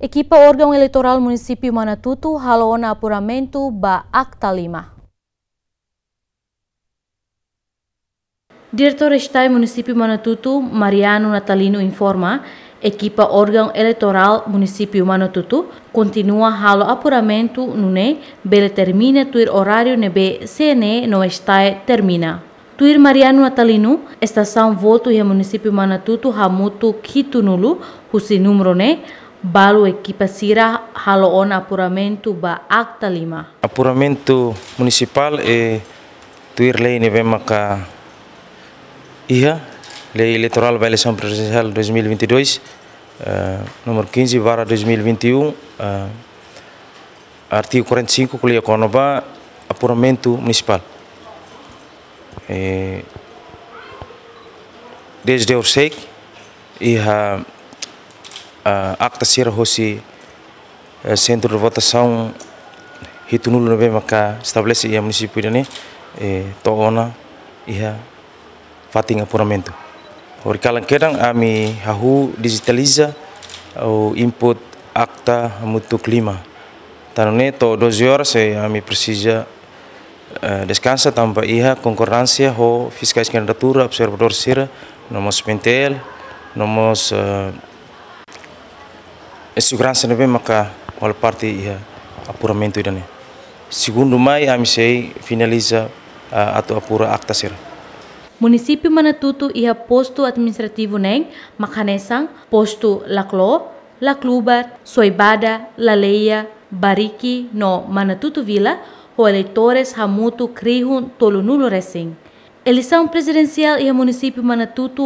Equipa órgão eleitoral município Manatuto halou na apuramento ba Acta 5. Diretor Estai Município Manatuto Mariano Natalino informa, equipa órgão eleitoral Município Manatuto continua halo apuramento nune, bele termina tuir horário nebe CNE no Estai termina. Tuir Mariano Natalino, estação voto e Município Manatuto hamutu kitunulu, husi número ne, Balu equipa sirah halo on apuramento ba acta lima. Apuramento municipal e tuir lei neve maka iha lei eleitoral para eleição presidencial 2022 uh, eh, número 15 barra 2021 uh, eh, artigo 45 colher conoba apuramento municipal. E, eh, desde o SEC, iha aktasir hosi centro de votação hitunulu nebe maka estabelece ia município ini toona ia fatih apuramento. Ori kalang kedang ami hahu digitaliza o input akta mutu klima. Tanone to 12 se ami precisa uh, descansa tanpa ia konkurransia ho fiscais candidatura observador sira nomos pentel nomos uh, segurança não vem maca a parte e apuramento dane segundo mai amsei finaliza a ato apura acta O município manatuto a posto administrativo neng makanesang posto laklo laklubar soibada laleia bariki no manatuto vila o eleitores hamutu crihun tolunulo recém eleição presidencial e o município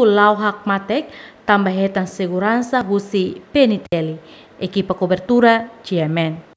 Lau Hak Matek também retam segurança busi peniteli. Equipa cobertura GMN.